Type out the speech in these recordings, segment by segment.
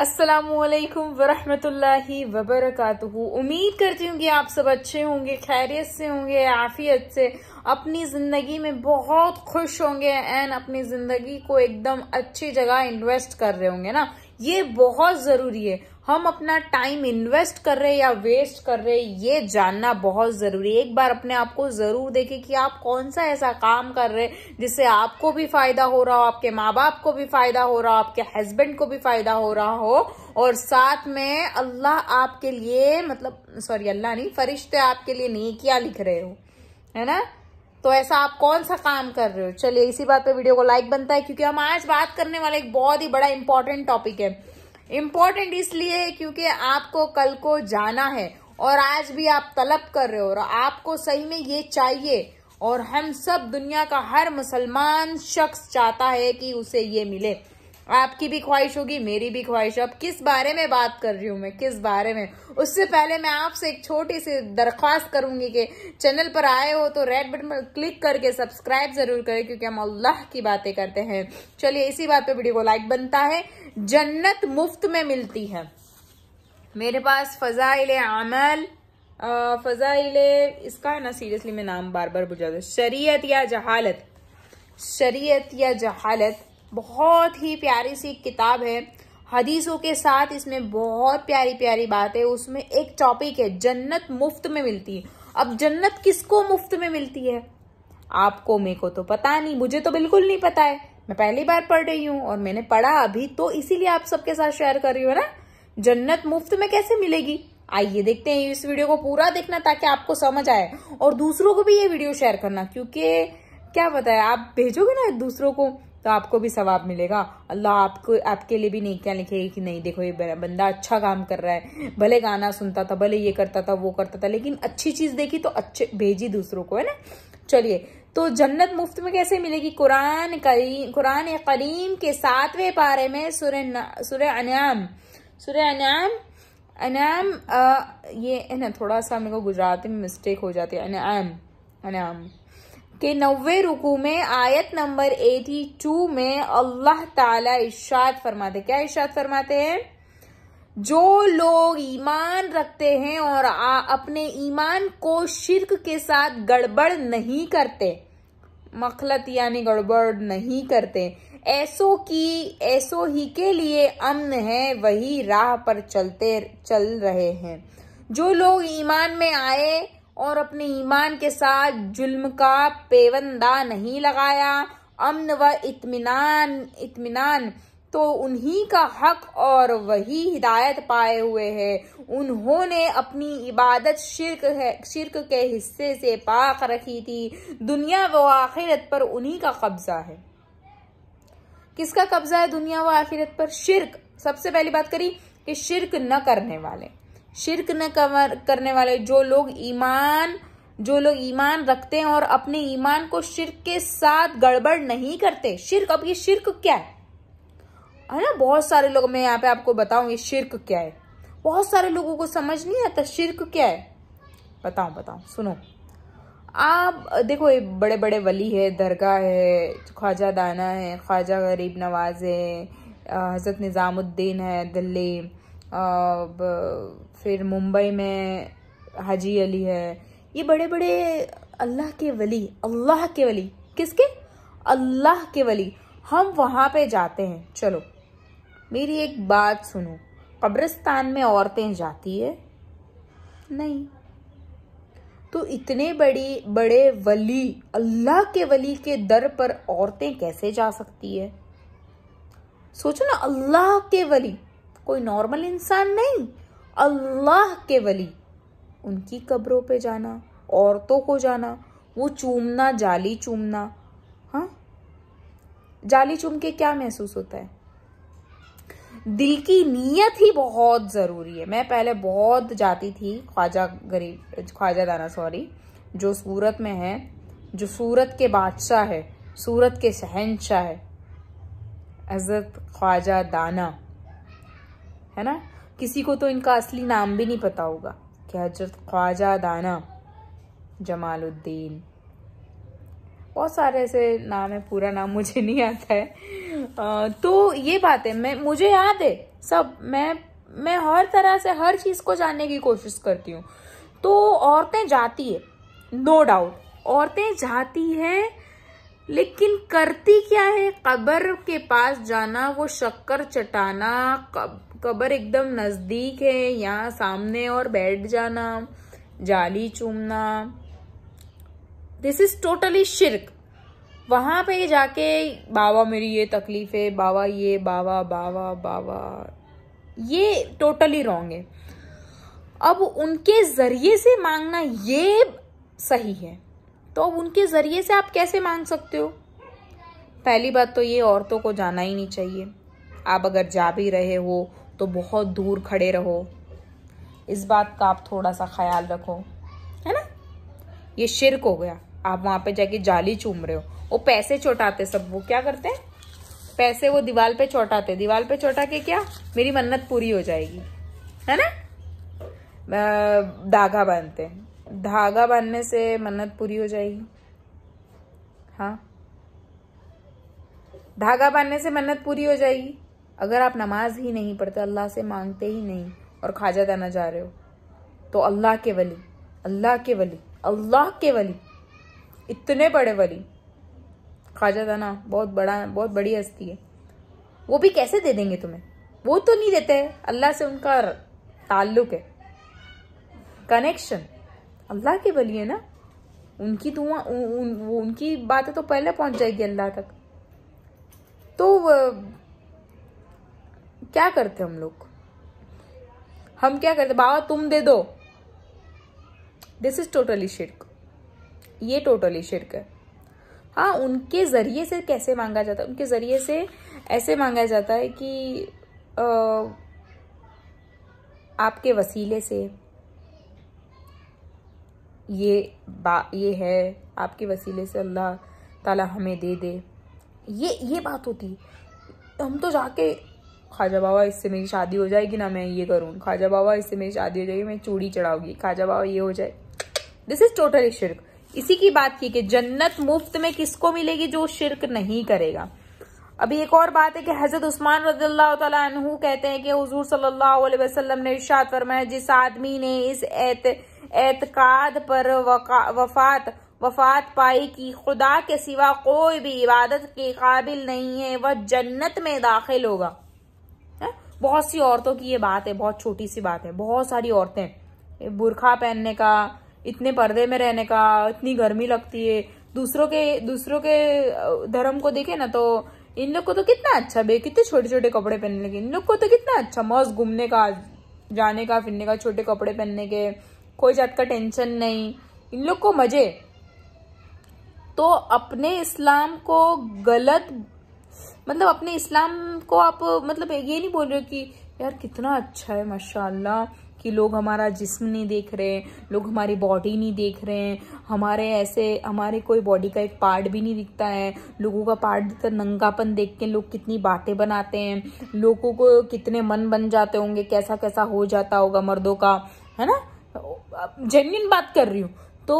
असलकम वरहि वबरकत उम्मीद करती हूँ कि आप सब अच्छे होंगे खैरियत से होंगे आफियत से अपनी ज़िंदगी में बहुत खुश होंगे एंड अपनी ज़िंदगी को एकदम अच्छी जगह इन्वेस्ट कर रहे होंगे ना ये बहुत ज़रूरी है हम अपना टाइम इन्वेस्ट कर रहे हैं या वेस्ट कर रहे हैं ये जानना बहुत ज़रूरी है एक बार अपने आप को ज़रूर देखें कि आप कौन सा ऐसा काम कर रहे हैं जिससे आपको भी फ़ायदा हो रहा हो आपके माँ बाप को भी फ़ायदा हो रहा हो आपके हस्बैंड को भी फ़ायदा हो रहा हो और साथ में अल्लाह आपके लिए मतलब सॉरी अल्लाह नहीं फरिश्ते आपके लिए किया लिख रहे हो है ना तो ऐसा आप कौन सा काम कर रहे हो चलिए इसी बात पर वीडियो को लाइक बनता है क्योंकि हम आज बात करने वाला एक बहुत ही बड़ा इंपॉर्टेंट टॉपिक है इम्पोर्टेंट इसलिए क्योंकि आपको कल को जाना है और आज भी आप तलब कर रहे हो और आपको सही में ये चाहिए और हम सब दुनिया का हर मुसलमान शख्स चाहता है कि उसे ये मिले आपकी भी ख्वाहिश होगी मेरी भी ख्वाहिश अब किस बारे में बात कर रही हूँ मैं किस बारे में उससे पहले मैं आपसे एक छोटी सी दरख्वास्त करूंगी कि चैनल पर आए हो तो रेड बटन पर क्लिक करके सब्सक्राइब जरूर करें क्योंकि हम अल्लाह की बातें करते हैं चलिए इसी बात पे वीडियो को लाइक बनता है जन्नत मुफ्त में मिलती है मेरे पास फजाइल अमल फजाइल इसका है ना सीरियसली मैं नाम बार बार बुझा शरीय या जहालत शरीयत या जहालत बहुत ही प्यारी सी किताब है हदीसों के साथ इसमें बहुत प्यारी प्यारी बात है उसमें एक टॉपिक है जन्नत मुफ्त में मिलती है अब जन्नत किसको मुफ्त में मिलती है आपको मेरे को तो पता नहीं मुझे तो बिल्कुल नहीं पता है मैं पहली बार पढ़ रही हूँ और मैंने पढ़ा अभी तो इसीलिए आप सबके साथ शेयर कर रही हूँ ना जन्नत मुफ्त में कैसे मिलेगी आइए देखते हैं इस वीडियो को पूरा देखना ताकि आपको समझ आए और दूसरों को भी ये वीडियो शेयर करना क्योंकि क्या पता है आप भेजोगे ना दूसरों को तो आपको भी सवाब मिलेगा अल्लाह आपको आपके लिए भी नहीं क्या लिखेगी कि नहीं देखो ये बंदा अच्छा काम कर रहा है भले गाना सुनता था भले ये करता था वो करता था लेकिन अच्छी चीज़ देखी तो अच्छे भेजी दूसरों को है ना चलिए तो जन्नत मुफ्त में कैसे मिलेगी कुरान करीम कुरान करीम के सातवें पारे में सुर सुर अनाम सुर अनाम अनाम ये है ना थोड़ा सा मेरे को गुजराती में मिस्टेक हो जाती है अनाम अनाम के नवे रुकू में आयत नंबर 82 में अल्लाह ताला इशाद फरमाते क्या इशाद फरमाते हैं जो लोग ईमान रखते हैं और आ, अपने ईमान को शिरक के साथ गड़बड़ नहीं करते मखलत यानी गड़बड़ नहीं करते ऐसो की ऐसो ही के लिए अमन है वही राह पर चलते चल रहे हैं जो लोग ईमान में आए और अपने ईमान के साथ जुल्म का पेवंदा नहीं लगाया अमन व इत्मीनान इत्मीनान तो उन्हीं का हक और वही हिदायत पाए हुए हैं उन्होंने अपनी इबादत शिरक है शिरक के हिस्से से पाक रखी थी दुनिया व आखिरत पर उन्हीं का कब्जा है किसका कब्जा है दुनिया व आखिरत पर शिरक सबसे पहली बात करी कि शिरक न करने वाले शिरक न करने वाले जो लोग ईमान जो लोग ईमान रखते हैं और अपने ईमान को शिरक के साथ गड़बड़ नहीं करते शिरक अब ये शिरक क्या है है ना बहुत सारे लोग मैं यहाँ पे आपको बताऊँ ये शिरक क्या है बहुत सारे लोगों को समझ नहीं आता शिरक क्या है बताऊँ बताऊँ सुनो आप देखो ये बड़े बड़े वली है दरगाह है ख्वाजा दाना है ख्वाजा गरीब नवाज है हज़रत निज़ामुद्दीन है दिल्ली फिर मुंबई में हाजी अली है ये बड़े बड़े अल्लाह के वली अल्लाह के वली किसके अल्लाह के वली हम वहाँ पे जाते हैं चलो मेरी एक बात सुनो कब्रिस्तान में औरतें जाती है नहीं तो इतने बड़ी बड़े वली अल्लाह के वली के दर पर औरतें कैसे जा सकती है सोचो ना अल्लाह के वली कोई नॉर्मल इंसान नहीं अल्लाह के वली उनकी कब्रों पे जाना औरतों को जाना वो चूमना जाली चूमना हाँ जाली चूम के क्या महसूस होता है दिल की नीयत ही बहुत ज़रूरी है मैं पहले बहुत जाती थी ख्वाजा गरीब ख्वाजा दाना सॉरी जो सूरत में है जो सूरत के बादशाह है सूरत के शहनशाह है हज़रत ख्वाजा दाना है ना किसी को तो इनका असली नाम भी नहीं पता होगा कि हजरत ख्वाजा दाना जमालुद्दीन बहुत सारे ऐसे नाम है पूरा नाम मुझे नहीं आता है आ, तो ये बात है मैं मुझे याद है सब मैं मैं हर तरह से हर चीज़ को जानने की कोशिश करती हूँ तो औरतें जाती है नो डाउट औरतें जाती हैं लेकिन करती क्या है कब्र के पास जाना वो शक्कर चटाना कब कबर एकदम नज़दीक है यहाँ सामने और बैठ जाना जाली चूमना दिस इज टोटली शिरक वहां पे जाके बाबा मेरी ये तकलीफ है बाबा ये बाबा बाबा बाबा ये टोटली रॉन्ग है अब उनके जरिए से मांगना ये सही है तो अब उनके जरिए से आप कैसे मांग सकते हो पहली बात तो ये औरतों को जाना ही नहीं चाहिए आप अगर जा भी रहे हो तो बहुत दूर खड़े रहो इस बात का आप थोड़ा सा ख्याल रखो है ना ये शिरक हो गया आप वहां पे जाके जाली चूम रहे हो वो पैसे चौटाते सब वो क्या करते हैं पैसे वो दीवार पे चौटाते दीवार पे चौटा के क्या मेरी मन्नत पूरी हो जाएगी है ना धागा बांधते धागा बांधने से मन्नत पूरी हो जाएगी हाँ धागा बांधने से मन्नत पूरी हो जाएगी अगर आप नमाज ही नहीं पढ़ते अल्लाह से मांगते ही नहीं और खाजा दाना जा रहे हो तो अल्लाह के वली अल्लाह के वली अल्लाह के वली इतने बड़े वली खाजा दाना बहुत बड़ा बहुत बड़ी हस्ती है वो भी कैसे दे देंगे तुम्हें वो तो नहीं देते अल्लाह से उनका ताल्लुक है कनेक्शन अल्लाह के वली है ना उनकी दुआ उ, उ, उनकी बातें तो पहले पहुंच जाएगी अल्लाह तक तो क्या करते हम लोग हम क्या करते बाबा तुम दे दो दिस इज टोटली शिरक ये टोटली शिरक है हाँ उनके ज़रिए से कैसे मांगा जाता है उनके ज़रिए से ऐसे मांगा जाता है कि आ, आपके वसीले से ये बा ये है आपके वसीले से अल्लाह ताला हमें दे दे ये ये बात होती हम तो जाके खाजा बाबा इससे मेरी शादी हो जाएगी ना मैं ये करूँ खाजा बाबा इससे मेरी शादी हो जाएगी मैं चूड़ी चढ़ाऊंगी खाजा बाबा ये हो जाए दिस इज टोटली शिरक इसी की बात की कि जन्नत मुफ्त में किसको मिलेगी जो शिरक नहीं करेगा अभी एक और बात है कि हजरत उस्मान रजू कहते हैं कि हजूर सल्लाम ने इर्शाद फरमाया जिस आदमी ने इस एत एतकाद पर वफात वफात पाई कि खुदा के सिवा कोई भी इबादत के काबिल नहीं है वह जन्नत में दाखिल होगा बहुत सी औरतों की ये बात है बहुत छोटी सी बात है बहुत सारी औरतें बुरखा पहनने का इतने पर्दे में रहने का इतनी गर्मी लगती है दूसरों के दूसरों के धर्म को देखे ना तो इन लोग को तो कितना अच्छा बे कितने छोटे छोटे कपड़े पहनने के इन लोग को तो कितना अच्छा मस्त घूमने का जाने का फिरने का छोटे कपड़े पहनने के कोई जात का टेंशन नहीं इन लोग को मजे तो अपने इस्लाम को गलत मतलब अपने इस्लाम को आप मतलब ये नहीं बोल रहे हो कि यार कितना अच्छा है माशाल्लाह कि लोग हमारा जिस्म नहीं देख रहे हैं लोग हमारी बॉडी नहीं देख रहे हैं हमारे ऐसे हमारे कोई बॉडी का एक पार्ट भी नहीं दिखता है लोगों का पार्ट दिखता तो नंगापन देख के लोग कितनी बातें बनाते हैं लोगों को कितने मन बन जाते होंगे कैसा कैसा हो जाता होगा मर्दों का है ना जेन्यन बात कर रही हूँ तो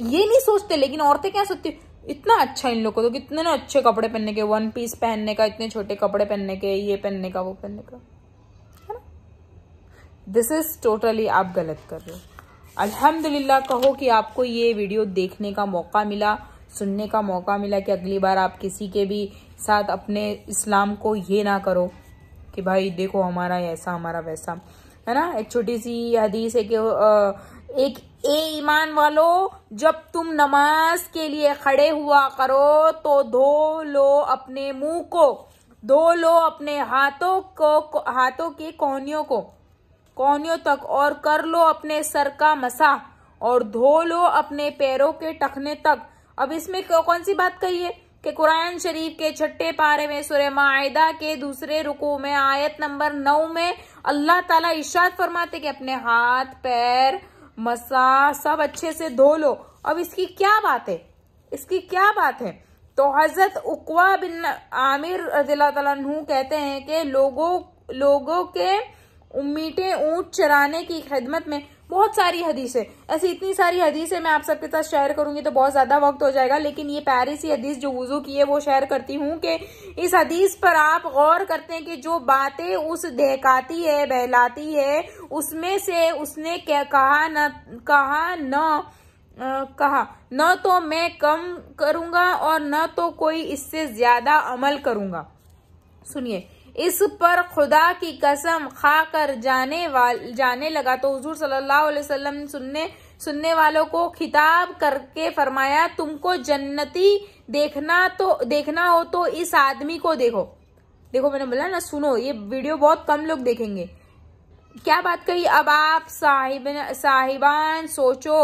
ये नहीं सोचते लेकिन औरतें क्या सोचती इतना अच्छा इन लोग को तो कितने ना अच्छे कपड़े पहनने के वन पीस पहनने का इतने छोटे कपड़े पहनने के ये पहनने का वो पहनने का है ना दिस इज टोटली आप गलत कर रहे हो अल्हम्दुलिल्लाह कहो कि आपको ये वीडियो देखने का मौका मिला सुनने का मौका मिला कि अगली बार आप किसी के भी साथ अपने इस्लाम को ये ना करो कि भाई देखो हमारा ऐसा हमारा वैसा है ना एक छोटी सी हदीस है कि एक ए ईमान वालों जब तुम नमाज के लिए खड़े हुआ करो तो धो लो अपने मुंह को धो लो अपने हाथों को हाथों के कोहनियों को कोहनियों तक और कर लो अपने सर का मसा और धो लो अपने पैरों के टखने तक अब इसमें कौन सी बात कही है कि कुरान शरीफ के छठे पारे में सुर मायदा के दूसरे रुकू में आयत नंबर नौ में अल्लाह ताला इशाद फरमाते कि अपने हाथ पैर मसा सब अच्छे से धो लो अब इसकी क्या बात है इसकी क्या बात है तो हजरत उकवा बिन आमिर रजील्ला कहते हैं कि लोगों लोगों के उम्मीटें ऊंट चराने की खिदमत में बहुत सारी हदीसें ऐसी इतनी सारी हदीसें मैं आप सबके साथ शेयर करूंगी तो बहुत ज़्यादा वक्त हो जाएगा लेकिन ये पैरिस ही हदीस जो वज़ू की है वो शेयर करती हूँ कि इस हदीस पर आप गौर करते हैं कि जो बातें उस देखाती है बहलाती है उसमें से उसने क्या कहा न कहा न आ, कहा न तो मैं कम करूंगा और न तो कोई इससे ज़्यादा अमल करूंगा सुनिए इस पर खुदा की कसम खा कर जाने वाल जाने लगा तो हजूर सल्लल्लाहु अलैहि वसल्लम सुनने सुनने वालों को खिताब करके फरमाया तुमको जन्नती देखना तो देखना हो तो इस आदमी को देखो देखो मैंने बोला ना सुनो ये वीडियो बहुत कम लोग देखेंगे क्या बात कही अब आप साहिब साहिबान सोचो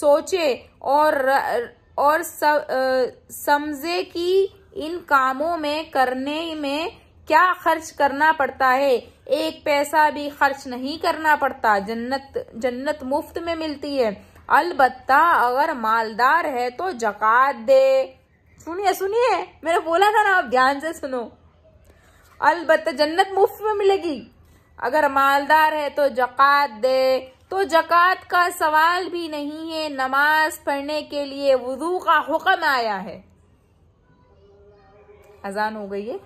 सोचे और और समझे कि इन कामों में करने में क्या खर्च करना पड़ता है एक पैसा भी खर्च नहीं करना पड़ता जन्नत जन्नत मुफ्त में मिलती है अलबत्ता अगर मालदार है तो जक़ात दे सुनिए सुनिए मैंने बोला था ना आप ध्यान से सुनो अलबत्ता जन्नत मुफ्त में मिलेगी अगर मालदार है तो जक़ात दे तो जक़ात का सवाल भी नहीं है नमाज पढ़ने के लिए वजू का हुक्म आया है अजान हो गई है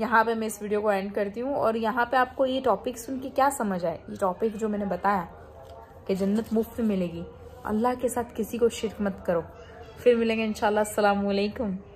यहाँ पे मैं इस वीडियो को एंड करती हूँ और यहाँ पे आपको ये टॉपिक सुन के क्या समझ आए ये टॉपिक जो मैंने बताया कि जन्नत मुफ्त मिलेगी अल्लाह के साथ किसी को शिरक मत करो फिर मिलेंगे इन